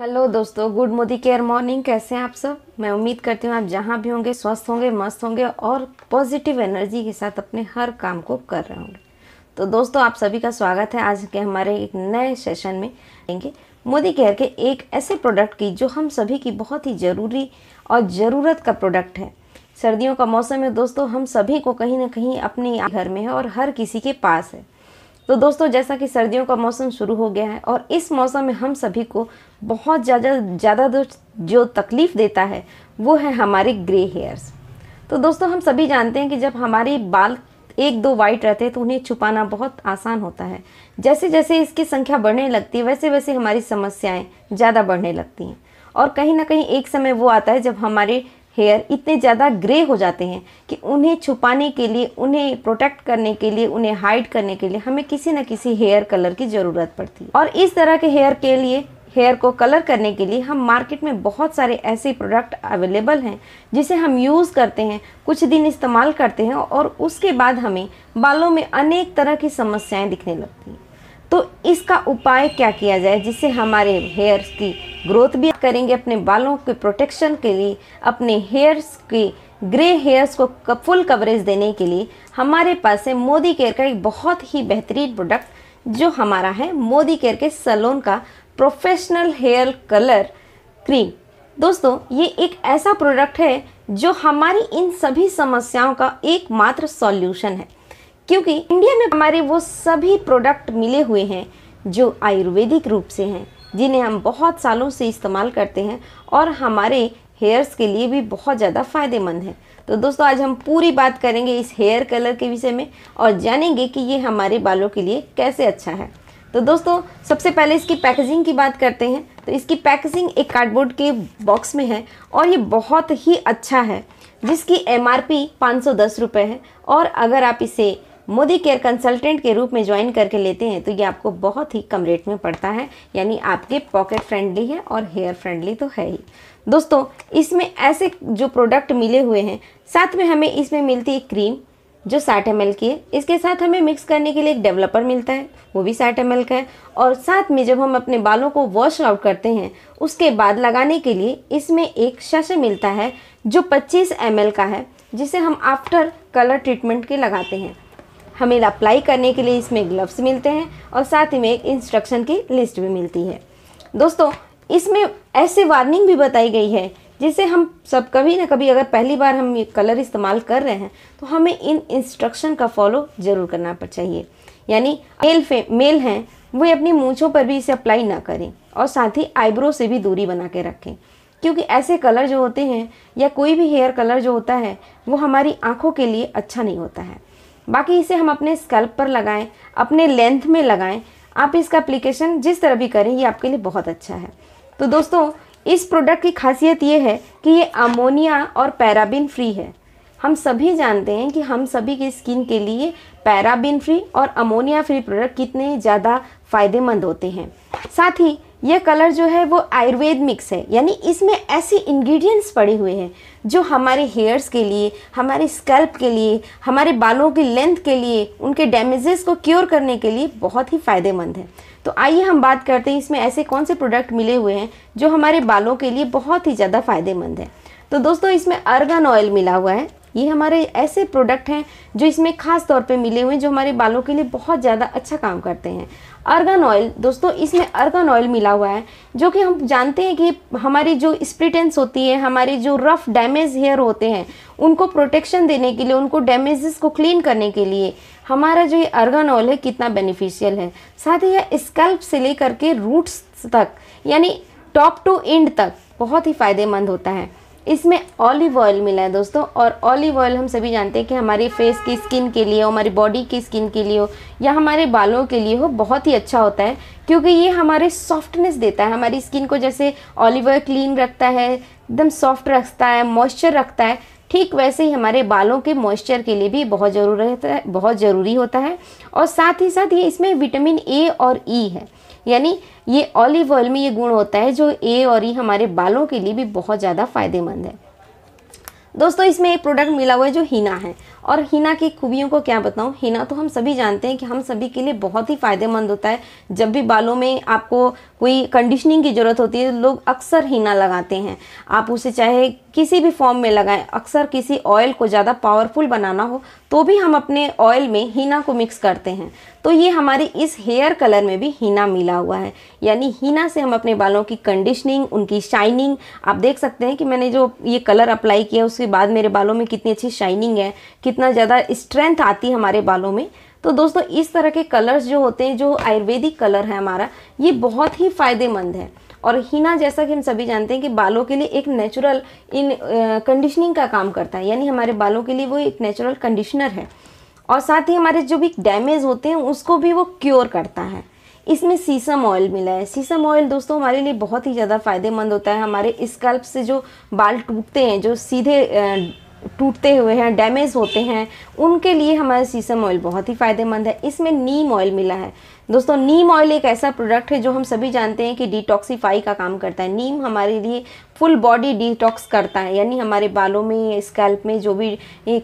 hello दोस्तों good Modi care morning कैसे हैं आप सब मैं उम्मीद करती हूँ आप जहाँ भी होंगे स्वस्थ होंगे मस्त होंगे और पॉजिटिव एनर्जी के साथ अपने हर काम को कर रहे होंगे तो दोस्तों आप सभी का स्वागत है आज के हमारे एक नए सेशन में लेंगे मोदी केयर के एक ऐसे प्रोडक्ट की जो हम सभी की बहुत ही ज़रूरी और ज़रूरत का प्रोडक्ट है सर्दियों का मौसम है दोस्तों हम सभी को कहीं ना कहीं अपने घर में है और हर किसी के पास है तो दोस्तों जैसा कि सर्दियों का मौसम शुरू हो गया है और इस मौसम में हम सभी को बहुत ज़्यादा ज़्यादा जो, जो तकलीफ़ देता है वो है हमारे ग्रे हेयर्स तो दोस्तों हम सभी जानते हैं कि जब हमारे बाल एक दो वाइट रहते हैं तो उन्हें छुपाना बहुत आसान होता है जैसे जैसे इसकी संख्या बढ़ने लगती है वैसे वैसे हमारी समस्याएं ज़्यादा बढ़ने लगती हैं और कहीं ना कहीं एक समय वो आता है जब हमारे हेयर इतने ज़्यादा ग्रे हो जाते हैं कि उन्हें छुपाने के लिए उन्हें प्रोटेक्ट करने के लिए उन्हें हाइड करने के लिए हमें किसी न किसी हेयर कलर की ज़रूरत पड़ती है और इस तरह के हेयर के लिए हेयर को कलर करने के लिए हम मार्केट में बहुत सारे ऐसे प्रोडक्ट अवेलेबल हैं जिसे हम यूज़ करते हैं कुछ दिन इस्तेमाल करते हैं और उसके बाद हमें बालों में अनेक तरह की समस्याएं दिखने लगती हैं तो इसका उपाय क्या किया जाए जिससे हमारे हेयर्स की ग्रोथ भी करेंगे अपने बालों के प्रोटेक्शन के लिए अपने हेयर्स के ग्रे हेयर्स को फुल कवरेज देने के लिए हमारे पास है मोदी केयर का एक बहुत ही बेहतरीन प्रोडक्ट जो हमारा है मोदी केयर के सलोन का प्रोफेशनल हेयर कलर क्रीम दोस्तों ये एक ऐसा प्रोडक्ट है जो हमारी इन सभी समस्याओं का एकमात्र सॉल्यूशन है क्योंकि इंडिया में हमारे वो सभी प्रोडक्ट मिले हुए हैं जो आयुर्वेदिक रूप से हैं जिन्हें हम बहुत सालों से इस्तेमाल करते हैं और हमारे हेयर्स के लिए भी बहुत ज़्यादा फ़ायदेमंद है तो दोस्तों आज हम पूरी बात करेंगे इस हेयर कलर के विषय में और जानेंगे कि ये हमारे बालों के लिए कैसे अच्छा है तो दोस्तों सबसे पहले इसकी पैकेजिंग की बात करते हैं तो इसकी पैकेजिंग एक कार्डबोर्ड के बॉक्स में है और ये बहुत ही अच्छा है जिसकी एम आर पी है और अगर आप इसे मोदी केयर कंसल्टेंट के रूप में ज्वाइन करके लेते हैं तो ये आपको बहुत ही कम रेट में पड़ता है यानी आपके पॉकेट फ्रेंडली है और हेयर फ्रेंडली तो है ही दोस्तों इसमें ऐसे जो प्रोडक्ट मिले हुए हैं साथ में हमें इसमें मिलती है क्रीम जो साठ एम की है इसके साथ हमें मिक्स करने के लिए एक डेवलपर मिलता है वो भी साठ एम का है और साथ में जब हम अपने बालों को वॉश आउट करते हैं उसके बाद लगाने के लिए इसमें एक शशे मिलता है जो 25 एम का है जिसे हम आफ्टर कलर ट्रीटमेंट के लगाते हैं हमें अप्लाई करने के लिए इसमें ग्लव्स मिलते हैं और साथ ही में एक इंस्ट्रक्शन की लिस्ट भी मिलती है दोस्तों इसमें ऐसे वार्निंग भी बताई गई है जिसे हम सब कभी ना कभी अगर पहली बार हम ये कलर इस्तेमाल कर रहे हैं तो हमें इन इंस्ट्रक्शन का फॉलो ज़रूर करना पड़ चाहिए यानी मेल फे मेल हैं वे अपनी मूँछों पर भी इसे अप्लाई ना करें और साथ ही आईब्रो से भी दूरी बना के रखें क्योंकि ऐसे कलर जो होते हैं या कोई भी हेयर कलर जो होता है वो हमारी आँखों के लिए अच्छा नहीं होता है बाकी इसे हम अपने स्कल्प पर लगाएं अपने लेंथ में लगाएं आप इसका अप्लीकेशन जिस तरह भी करें ये आपके लिए बहुत अच्छा है तो दोस्तों इस प्रोडक्ट की खासियत ये है कि ये अमोनिया और पैराबिन फ्री है हम सभी जानते हैं कि हम सभी की स्किन के लिए पैराबिन फ्री और अमोनिया फ्री प्रोडक्ट कितने ज़्यादा फायदेमंद होते हैं साथ ही यह कलर जो है वो आयुर्वेद मिक्स है यानी इसमें ऐसे इंग्रेडिएंट्स पड़े हुए हैं जो हमारे हेयर्स के लिए हमारे स्कैल्प के लिए हमारे बालों की लेंथ के लिए उनके डैमेजेस को क्योर करने के लिए बहुत ही फ़ायदेमंद है तो आइए हम बात करते हैं इसमें ऐसे कौन से प्रोडक्ट मिले हुए हैं जो हमारे बालों के लिए बहुत ही ज़्यादा फ़ायदेमंद है तो दोस्तों इसमें अर्गन ऑयल मिला हुआ है ये हमारे ऐसे प्रोडक्ट हैं जो इसमें खास तौर पे मिले हुए हैं जो हमारे बालों के लिए बहुत ज़्यादा अच्छा काम करते हैं अर्गन ऑयल दोस्तों इसमें अर्गन ऑयल मिला हुआ है जो कि हम जानते हैं कि हमारी जो स्प्रिटेंस होती है हमारे जो रफ़ डैमेज हेयर होते हैं उनको प्रोटेक्शन देने के लिए उनको डैमेजेस को क्लीन करने के लिए हमारा जो ये अर्गन ऑयल है कितना बेनिफिशियल है साथ ही यह स्कल्प से लेकर के रूट्स तक यानी टॉप टू एंड तक बहुत ही फ़ायदेमंद होता है इसमें ऑलिव ऑयल मिला है दोस्तों और ऑलिव ऑयल हम सभी जानते हैं कि हमारी फेस की स्किन के लिए हो हमारी बॉडी की स्किन के लिए हो या हमारे बालों के लिए हो बहुत ही अच्छा होता है क्योंकि ये हमारे सॉफ्टनेस देता है हमारी स्किन को जैसे ऑलिव ऑयल क्लीन रखता है एकदम सॉफ्ट रखता है मॉइस्चर रखता है ठीक वैसे ही हमारे बालों के मॉइस्चर के लिए भी बहुत रहता है बहुत ज़रूरी होता है और साथ ही साथ ये इसमें विटामिन ए और ई e है यानी ये ऑलिव ऑयल में ये गुण होता है जो ए और ई e हमारे बालों के लिए भी बहुत ज़्यादा फायदेमंद है दोस्तों इसमें एक प्रोडक्ट मिला हुआ है जो हीना है और हीना की खूबियों को क्या बताऊँ हीना तो हम सभी जानते हैं कि हम सभी के लिए बहुत ही फ़ायदेमंद होता है जब भी बालों में आपको कोई कंडीशनिंग की ज़रूरत होती है लोग अक्सर हीना लगाते हैं आप उसे चाहे किसी भी फॉर्म में लगाएं अक्सर किसी ऑयल को ज़्यादा पावरफुल बनाना हो तो भी हम अपने ऑयल में हीना को मिक्स करते हैं तो ये हमारे इस हेयर कलर में भी हीना मिला हुआ है यानी हीना से हम अपने बालों की कंडीशनिंग उनकी शाइनिंग आप देख सकते हैं कि मैंने जो ये कलर अप्लाई किया उसके बाद मेरे बालों में कितनी अच्छी शाइनिंग है कितना ज़्यादा स्ट्रेंथ आती है हमारे बालों में तो दोस्तों इस तरह के कलर्स जो होते हैं जो आयुर्वेदिक कलर है हमारा ये बहुत ही फ़ायदेमंद है और हीना जैसा कि हम सभी जानते हैं कि बालों के लिए एक नेचुरल इन कंडीशनिंग का काम करता है यानी हमारे बालों के लिए वो एक नेचुरल कंडीशनर है और साथ ही हमारे जो भी डैमेज होते हैं उसको भी वो क्योर करता है इसमें सीसम ऑयल मिला है सीसम ऑयल दोस्तों हमारे लिए बहुत ही ज़्यादा फ़ायदेमंद होता है हमारे स्कल्प से जो बाल टूटते हैं जो सीधे टूटते हुए हैं डैमेज होते हैं उनके लिए हमारा सीसम ऑयल बहुत ही फ़ायदेमंद है इसमें नीम ऑयल मिला है दोस्तों नीम ऑयल एक ऐसा प्रोडक्ट है जो हम सभी जानते हैं कि डिटॉक्सीफाई का काम करता है नीम हमारे लिए फुल बॉडी डिटॉक्स करता है यानी हमारे बालों में स्कैल्प में जो भी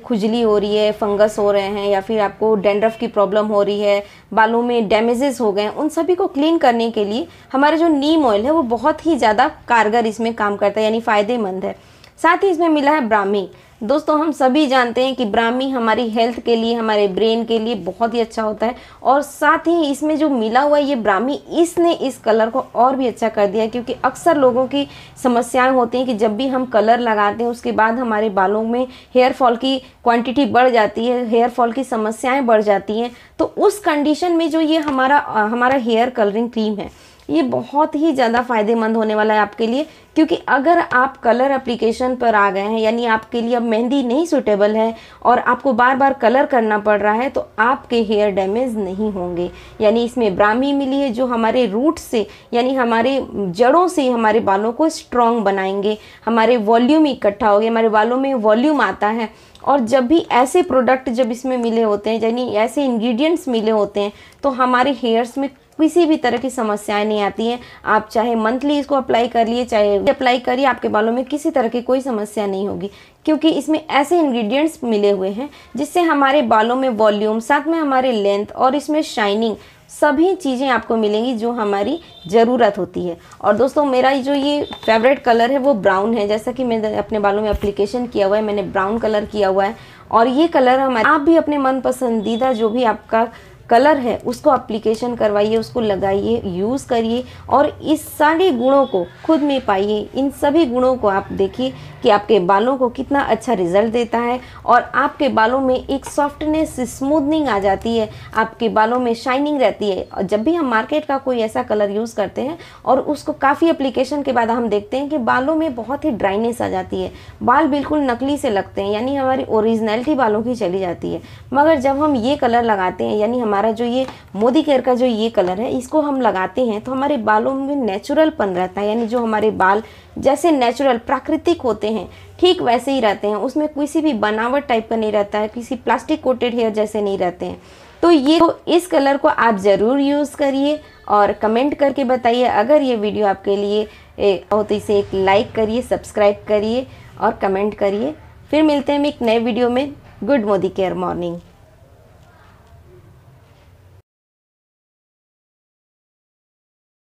खुजली हो रही है फंगस हो रहे हैं या फिर आपको डेंड्रफ की प्रॉब्लम हो रही है बालों में डैमेजेस हो गए हैं उन सभी को क्लीन करने के लिए हमारा जो नीम ऑयल है वो बहुत ही ज़्यादा कारगर इसमें काम करता है यानी फ़ायदेमंद है साथ ही इसमें मिला है ब्राह्मी दोस्तों हम सभी जानते हैं कि ब्राह्मी हमारी हेल्थ के लिए हमारे ब्रेन के लिए बहुत ही अच्छा होता है और साथ ही इसमें जो मिला हुआ ये ब्राह्मी इसने इस कलर को और भी अच्छा कर दिया क्योंकि अक्सर लोगों की समस्याएं होती हैं कि जब भी हम कलर लगाते हैं उसके बाद हमारे बालों में हेयर फॉल की क्वांटिटी बढ़ जाती है हेयर फॉल की समस्याएँ बढ़ जाती हैं तो उस कंडीशन में जो ये हमारा हमारा हेयर कलरिंग क्रीम है ये बहुत ही ज़्यादा फ़ायदेमंद होने वाला है आपके लिए क्योंकि अगर आप कलर एप्लीकेशन पर आ गए हैं यानी आपके लिए अब मेहंदी नहीं सूटेबल है और आपको बार बार कलर करना पड़ रहा है तो आपके हेयर डैमेज नहीं होंगे यानी इसमें ब्राह्मी मिली है जो हमारे रूट से यानी हमारे जड़ों से हमारे बालों को स्ट्रॉन्ग बनाएंगे हमारे वॉल्यूम इकट्ठा होगी हमारे बालों में वॉल्यूम आता है और जब भी ऐसे प्रोडक्ट जब इसमें मिले होते हैं यानी ऐसे इंग्रेडिएंट्स मिले होते हैं तो हमारे हेयर्स में किसी भी तरह की समस्याएं नहीं आती हैं आप चाहे मंथली इसको अप्लाई कर लिए चाहे अप्लाई करिए आपके बालों में किसी तरह की कोई समस्या नहीं होगी क्योंकि इसमें ऐसे इंग्रेडिएंट्स मिले हुए हैं जिससे हमारे बालों में वॉल्यूम साथ में हमारे लेंथ और इसमें शाइनिंग सभी चीज़ें आपको मिलेंगी जो हमारी ज़रूरत होती है और दोस्तों मेरा जो ये फेवरेट कलर है वो ब्राउन है जैसा कि मैंने अपने बालों में अप्लीकेशन किया हुआ है मैंने ब्राउन कलर किया हुआ है और ये कलर हमारे आप भी अपने मन पसंदीदा जो भी आपका कलर है उसको अप्लीकेशन करवाइए उसको लगाइए यूज़ करिए और इस सारे गुणों को खुद में पाइए इन सभी गुणों को आप देखिए कि आपके बालों को कितना अच्छा रिजल्ट देता है और आपके बालों में एक सॉफ्टनेस स्मूदनिंग आ जाती है आपके बालों में शाइनिंग रहती है और जब भी हम मार्केट का कोई ऐसा कलर यूज़ करते हैं और उसको काफ़ी अप्लीकेशन के बाद हम देखते हैं कि बालों में बहुत ही ड्राइनेस आ जाती है बाल बिल्कुल नकली से लगते हैं यानी हमारी ओरिजिनलिटी बालों की चली जाती है मगर जब हम ये कलर लगाते हैं यानी हमारे हमारा जो ये मोदी केयर का जो ये कलर है इसको हम लगाते हैं तो हमारे बालों में नेचुरलपन रहता है यानी जो हमारे बाल जैसे नेचुरल प्राकृतिक होते हैं ठीक वैसे ही रहते हैं उसमें किसी भी बनावट टाइप का नहीं रहता है किसी प्लास्टिक कोटेड हेयर जैसे नहीं रहते हैं तो ये तो इस कलर को आप ज़रूर यूज़ करिए और कमेंट करके बताइए अगर ये वीडियो आपके लिए हो तो इसे एक लाइक करिए सब्सक्राइब करिए और कमेंट करिए फिर मिलते हैं हम एक नए वीडियो में गुड मोदी केयर मॉर्निंग